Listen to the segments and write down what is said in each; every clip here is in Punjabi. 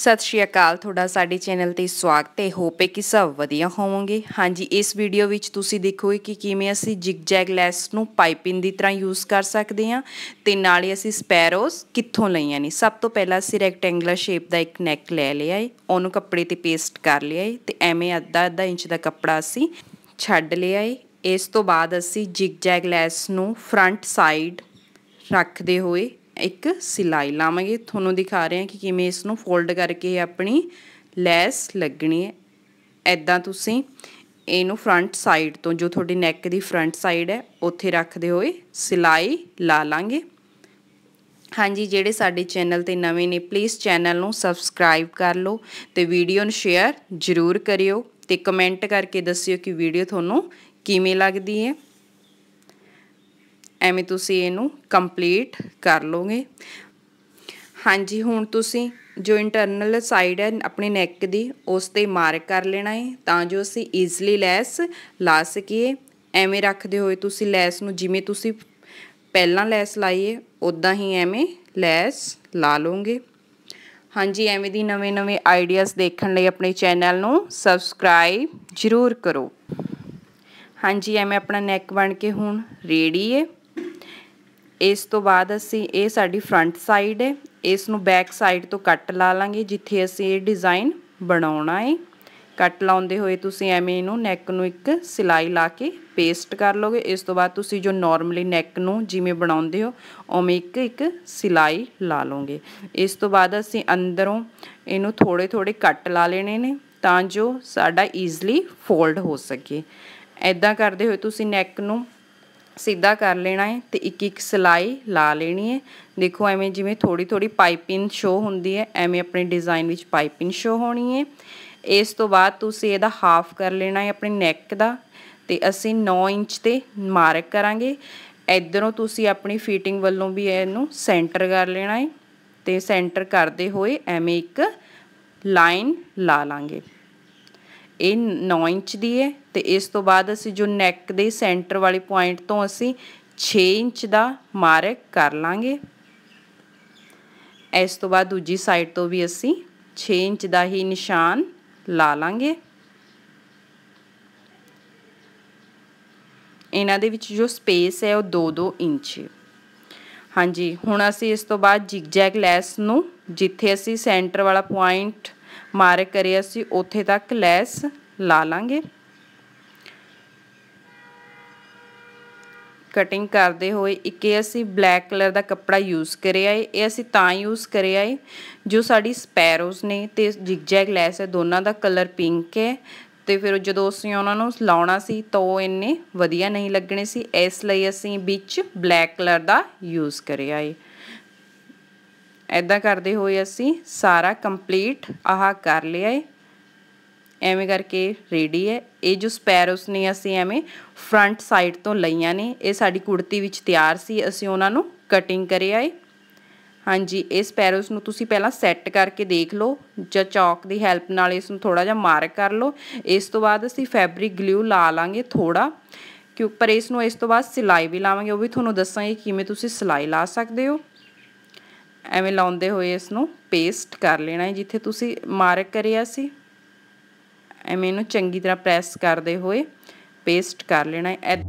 ਸਤਿ ਸ਼੍ਰੀ ਅਕਾਲ ਤੁਹਾਡਾ ਸਾਡੇ ਚੈਨਲ ਤੇ ਸਵਾਗਤ ਹੈ ਹੋਪ ਹੈ ਕਿ ਸਭ ਵਧੀਆ ਹੋਵੋਗੇ ਹਾਂਜੀ ਇਸ ਵੀਡੀਓ ਵਿੱਚ ਤੁਸੀਂ ਦੇਖੋਗੇ ਕਿ ਕਿਵੇਂ ਅਸੀਂ ਜਿਗਜੈਗ ਲੈਸ ਨੂੰ ਪਾਈਪਿੰਗ ਦੀ ਤਰ੍ਹਾਂ ਯੂਜ਼ ਕਰ ਸਕਦੇ ਹਾਂ ਤੇ ਨਾਲ ਹੀ ਅਸੀਂ ਸਪੈਰੋਸ ਕਿੱਥੋਂ ਲਈਆਂ ਨੇ ਸਭ ਤੋਂ ਪਹਿਲਾਂ ਅਸੀਂ ਰੈਕਟੈਂਗੂਲਰ ਸ਼ੇਪ ਦਾ ਇੱਕ ਨੈਕ ਲੈ ਲਿਆ ਏ ਉਹਨੂੰ ਕੱਪੜੇ ਤੇ ਪੇਸਟ ਕਰ ਲਿਆ ਏ ਤੇ ਐਵੇਂ ਅੱਧਾ ਅੱਧਾ ਇੰਚ ਦਾ ਕੱਪੜਾ ਅਸੀਂ ਛੱਡ ਲਿਆ ਏ ਇਸ ਤੋਂ ਬਾਅਦ ਅਸੀਂ ਜਿਗਜੈਗ ਲੈਸ ਨੂੰ ਫਰੰਟ ਸਾਈਡ ਰੱਖਦੇ ਹੋਏ ਇੱਕ ਸਿਲਾਈ ਲਾਵਾਂਗੇ ਤੁਹਾਨੂੰ ਦਿਖਾ ਰਹੇ ਹਾਂ ਕਿ ਕਿਵੇਂ ਇਸ ਨੂੰ ਫੋਲਡ ਕਰਕੇ ਆਪਣੀ ਲੈਸ ਲੱਗਣੀ ਹੈ ਐਦਾਂ ਤੁਸੀਂ ਇਹਨੂੰ ਫਰੰਟ ਸਾਈਡ ਤੋਂ ਜੋ ਤੁਹਾਡੀ ਨੈਕ ਦੀ ਫਰੰਟ ਸਾਈਡ ਹੈ ਉੱਥੇ ਰੱਖਦੇ ਹੋਏ ਸਿਲਾਈ ਲਾ ਲਾਂਗੇ ਹਾਂਜੀ ਜਿਹੜੇ ਸਾਡੇ ਚੈਨਲ ਤੇ ਨਵੇਂ ਨੇ ਪਲੀਜ਼ ਚੈਨਲ ਨੂੰ ਸਬਸਕ੍ਰਾਈਬ ਕਰ ਲਓ ਤੇ ਵੀਡੀਓ ਨੂੰ ਸ਼ੇਅਰ ਜ਼ਰੂਰ ਕਰਿਓ ਤੇ ਕਮੈਂਟ ਕਰਕੇ ਦੱਸਿਓ ਕਿ ਵੀਡੀਓ ਤੁਹਾਨੂੰ ਕਿਵੇਂ ਲੱਗਦੀ ਹੈ ਐਵੇਂ ਤੁਸੀਂ ਇਹਨੂੰ ਕੰਪਲੀਟ ਕਰ ਲੋਗੇ ਹਾਂਜੀ ਹੁਣ ਤੁਸੀਂ ਜੋ ਇੰਟਰਨਲ ਸਾਈਡ ਹੈ ਆਪਣੇ ਨੈਕ ਦੀ ਉਸ ਤੇ ਮਾਰਕ ਕਰ ਲੈਣਾ ਹੈ ਤਾਂ ਜੋ ਅਸੀਂ ਈਜ਼ਲੀ ਲੈਸ ਲਾ ਸਕੀਏ ਐਵੇਂ ਰੱਖਦੇ ਹੋਏ ਤੁਸੀਂ ਲੈਸ ਨੂੰ ਜਿਵੇਂ ਤੁਸੀਂ ਪਹਿਲਾਂ ਲੈਸ ਲਾਈਏ ਉਦਾਂ ਹੀ ਐਵੇਂ ਲੈਸ ਲਾ ਲੋਗੇ ਹਾਂਜੀ ਐਵੇਂ ਦੀ ਨਵੇਂ-ਨਵੇਂ ਆਈਡੀਆਜ਼ ਦੇਖਣ ਲਈ ਆਪਣੇ ਚੈਨਲ ਨੂੰ ਸਬਸਕ੍ਰਾਈਬ ਜ਼ਰੂਰ ਕਰੋ ਹਾਂਜੀ ਐਵੇਂ ਆਪਣਾ ਨੈਕ ਬਣ ਕੇ ਹੁਣ ਰੈਡੀ ਹੈ ਇਸ ਤੋਂ ਬਾਅਦ ਅਸੀਂ ਇਹ ਸਾਡੀ ਫਰੰਟ ਸਾਈਡ ਹੈ ਇਸ ਨੂੰ ਬੈਕ ਸਾਈਡ ਤੋਂ ਕੱਟ ਲਾ ਲਾਂਗੇ ਜਿੱਥੇ ਅਸੀਂ ਇਹ ਡਿਜ਼ਾਈਨ ਬਣਾਉਣਾ ਹੈ ਕੱਟ ਲਾਉਂਦੇ ਹੋਏ ਤੁਸੀਂ ਐਵੇਂ ਇਹਨੂੰ ਨੈਕ ਨੂੰ ਇੱਕ ਸਿਲਾਈ ਲਾ ਕੇ ਪੇਸਟ ਕਰ ਲੋਗੇ ਇਸ ਤੋਂ ਬਾਅਦ ਤੁਸੀਂ ਜੋ ਨਾਰਮਲੀ ਨੈਕ ਨੂੰ ਜਿਵੇਂ ਬਣਾਉਂਦੇ ਹੋ ਉਵੇਂ ਇੱਕ ਇੱਕ ਸਿਲਾਈ ਲਾ ਲੋਗੇ ਇਸ ਤੋਂ ਬਾਅਦ ਅਸੀਂ ਅੰਦਰੋਂ ਇਹਨੂੰ ਥੋੜੇ ਥੋੜੇ ਕੱਟ ਲਾ ਲੈਣੇ ਨੇ ਤਾਂ ਜੋ ਸਾਡਾ ਈਜ਼ਲੀ ਫੋਲਡ ਹੋ ਸਕੇ ਐਦਾਂ ਕਰਦੇ ਹੋਏ ਤੁਸੀਂ ਨੈਕ ਨੂੰ ਸਿੱਧਾ ਕਰ ਲੈਣਾ ਹੈ ਤੇ ਇੱਕ ਇੱਕ ਸਲਾਈ ਲਾ ਲੈਣੀ ਹੈ ਦੇਖੋ ਐਵੇਂ ਜਿਵੇਂ ਥੋੜੀ ਥੋੜੀ ਪਾਈਪਿੰਗ ਸ਼ੋ ਹੁੰਦੀ ਹੈ ਐਵੇਂ ਆਪਣੇ ਡਿਜ਼ਾਈਨ ਵਿੱਚ ਪਾਈਪਿੰਗ ਸ਼ੋ ਹੋਣੀ ਹੈ ਇਸ ਤੋਂ ਬਾਅਦ ਤੁਸੀਂ ਇਹਦਾ ਹਾਫ ਕਰ ਲੈਣਾ ਹੈ ਆਪਣੇ ਨੈਕ ਦਾ ਤੇ ਅਸੀਂ 9 ਇੰਚ ਤੇ ਮਾਰਕ ਕਰਾਂਗੇ ਇਧਰੋਂ ਤੁਸੀਂ ਆਪਣੀ ਫਿਟਿੰਗ ਵੱਲੋਂ ਵੀ ਇਹਨੂੰ ਸੈਂਟਰ ਕਰ ਲੈਣਾ ਹੈ ਤੇ ਸੈਂਟਰ ਕਰਦੇ ਹੋਏ ਐਵੇਂ ਇੱਕ ਲਾਈਨ ਲਾ ਲਾਂਗੇ ਇਹ 9 ਇੰਚ ਦੀ ਹੈ ਤੇ ਇਸ ਤੋਂ ਬਾਅਦ ਅਸੀਂ ਜੋ ਨੈਕ ਦੇ ਸੈਂਟਰ ਵਾਲੇ ਪੁਆਇੰਟ ਤੋਂ ਅਸੀਂ 6 ਇੰਚ ਦਾ ਮਾਰਕ ਕਰ ਲਾਂਗੇ ਇਸ ਤੋਂ ਬਾਅਦ ਦੂਜੀ ਸਾਈਡ ਤੋਂ ਵੀ ਅਸੀਂ 6 ਇੰਚ ਦਾ ਹੀ ਨਿਸ਼ਾਨ ਲਾ ਲਾਂਗੇ ਇਹਨਾਂ ਦੇ ਵਿੱਚ ਜੋ ਸਪੇਸ ਹੈ ਉਹ 2-2 ਇੰਚ ਹਾਂਜੀ ਹੁਣ ਅਸੀਂ ਇਸ ਤੋਂ ਬਾਅਦ ਜਿਗਜੈਗ ਲੈਸ ਨੂੰ ਜਿੱਥੇ ਅਸੀਂ ਸੈਂਟਰ ਵਾਲਾ ਪੁਆਇੰਟ ਮਾਰਕ ਕਰਿਆ ਸੀ ਉੱਥੇ ਤੱਕ ਲੈਸ ਲਾ ਲਾਂਗੇ ਕਟਿੰਗ ਕਰਦੇ ਹੋਏ ਇੱਕ ਇਹ ਅਸੀਂ ਬਲੈਕ ਕਲਰ ਦਾ ਕੱਪੜਾ ਯੂਜ਼ ਕਰਿਆ ਏ ਇਹ ਅਸੀਂ ਤਾਂ ਯੂਜ਼ ਕਰਿਆ ਏ ਜੋ ਸਾਡੀ ਸਪੈਰੋਜ਼ ਨੇ ਤੇ ਜਿਗਜੈਗ ਲੈਸ ਹੈ ਦੋਨਾਂ ਦਾ ਕਲਰ ਪਿੰਕ ਹੈ ਤੇ ਫਿਰ ਜਦੋਂ ਅਸੀਂ ਉਹਨਾਂ ਨੂੰ ਲਾਉਣਾ ਸੀ ਤਾਂ ਉਹ ਇੰਨੇ ਵਧੀਆ ਨਹੀਂ ਲੱਗਣੇ ਸੀ ਇਸ ਲਈ ਅਸੀਂ ਵਿੱਚ ਬਲੈਕ ਕਲਰ ਦਾ ਯੂਜ਼ ਕਰਿਆ ਏ ਐਦਾਂ ਕਰਦੇ ਹੋਏ ਅਸੀਂ ਸਾਰਾ ਕੰਪਲੀਟ ਆਹ ਕਰ ਲਿਆ ਏ ਐਵੇਂ ਕਰਕੇ ਰੈਡੀ ਹੈ ਇਹ ਜੋ ਸਪੈਰੋਸ ਨੇ ਅਸੀਂ ਐਵੇਂ ਫਰੰਟ ਸਾਈਡ ਤੋਂ ਲਈਆਂ ਨੇ ਇਹ ਸਾਡੀ ਕੁੜਤੀ ਵਿੱਚ ਤਿਆਰ ਸੀ ਅਸੀਂ ਉਹਨਾਂ ਨੂੰ ਕਟਿੰਗ ਕਰਿਆ ਏ ਹਾਂਜੀ ਇਹ ਸਪੈਰੋਸ ਨੂੰ ਤੁਸੀਂ ਪਹਿਲਾਂ ਸੈੱਟ ਕਰਕੇ ਦੇਖ ਲਓ ਜਾਂ ਚੌਕ ਦੀ ਹੈਲਪ ਨਾਲ ਇਸ ਨੂੰ ਥੋੜਾ ਜਿਹਾ ਮਾਰਕ ਕਰ ਲਓ ਇਸ ਤੋਂ ਬਾਅਦ ਅਸੀਂ ਫੈਬਰਿਕ ਗਲੂ ਲਾ ਲਾਂਗੇ ਥੋੜਾ ਕਿ ਪਰ ਇਸ ਨੂੰ ਇਸ ਤੋਂ ਬਾਅਦ ਸਿਲਾਈ ਵੀ ਲਾਵਾਂਗੇ ਉਹ ਵੀ ਤੁਹਾਨੂੰ ਦੱਸਾਂਗੇ ਕਿਵੇਂ ਤੁਸੀਂ ਸਿਲਾਈ ਲਾ ਸਕਦੇ ਹੋ ਐਵੇਂ ਲਾਉਂਦੇ ਹੋਏ ਇਸ ਨੂੰ ਪੇਸਟ ਕਰ ਲੈਣਾ ਹੈ ਜਿੱਥੇ ਤੁਸੀਂ ਮਾਰਕ ਕਰਿਆ ਸੀ ਐਵੇਂ ਇਹਨੂੰ ਚੰਗੀ ਤਰ੍ਹਾਂ ਪ੍ਰੈਸ ਕਰਦੇ ਹੋਏ ਪੇਸਟ ਕਰ ਲੈਣਾ ਹੈ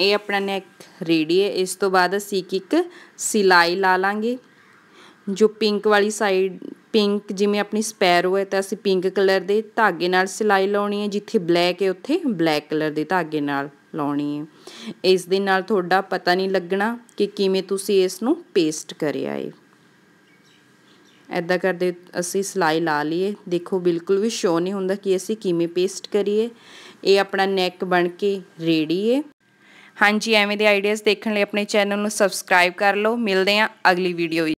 ਇਹ ਆਪਣਾ ਨੈਕ ਰੇਡੀ ਹੈ ਇਸ ਤੋਂ ਬਾਅਦ ਅਸੀਂ ਇੱਕ ਇੱਕ ਸਿਲਾਈ ਲਾ ਲਾਂਗੇ ਜੋ ਪਿੰਕ ਵਾਲੀ ਸਾਈਡ ਪਿੰਕ ਜਿਵੇਂ ਆਪਣੀ ਸਪੈਰੋ ਹੈ ਤਾਂ ਅਸੀਂ ਪਿੰਕ ਕਲਰ ਦੇ ਧਾਗੇ ਨਾਲ ਸਿਲਾਈ ਲਾਉਣੀ ਹੈ ਜਿੱਥੇ ਬਲੈਕ ਹੈ ਉੱਥੇ ਬਲੈਕ ਕਲਰ ਦੇ ਧਾਗੇ ਨਾਲ ਲਾਉਣੀ ਹੈ ਇਸ ਦੇ ਨਾਲ ਤੁਹਾਡਾ ਪਤਾ ਨਹੀਂ ਲੱਗਣਾ ਕਿ ਕਿਵੇਂ ਤੁਸੀਂ ਇਸ ਨੂੰ ਪੇਸਟ ਕਰਿਆ ਹੈ ਐਦਾਂ ਕਰਦੇ ਅਸੀਂ ਸਿਲਾਈ ਲਾ ਲਈਏ ਦੇਖੋ ਬਿਲਕੁਲ ਵੀ ਸ਼ੋ ਨਹੀਂ ਹੁੰਦਾ ਕਿ ਅਸੀਂ ਕਿਵੇਂ ਪੇਸਟ ਕਰੀਏ ਇਹ ਆਪਣਾ ਨੈਕ ਬਣ ਕੇ ਰੇਡੀ ਹੈ ਹਾਂਜੀ ਐਵੇਂ ਦੇ ਆਈਡੀਆਜ਼ ਦੇਖਣ ਲਈ ਆਪਣੇ ਚੈਨਲ ਨੂੰ ਸਬਸਕ੍ਰਾਈਬ ਕਰ ਲਓ ਮਿਲਦੇ ਹਾਂ ਅਗਲੀ ਵੀਡੀਓ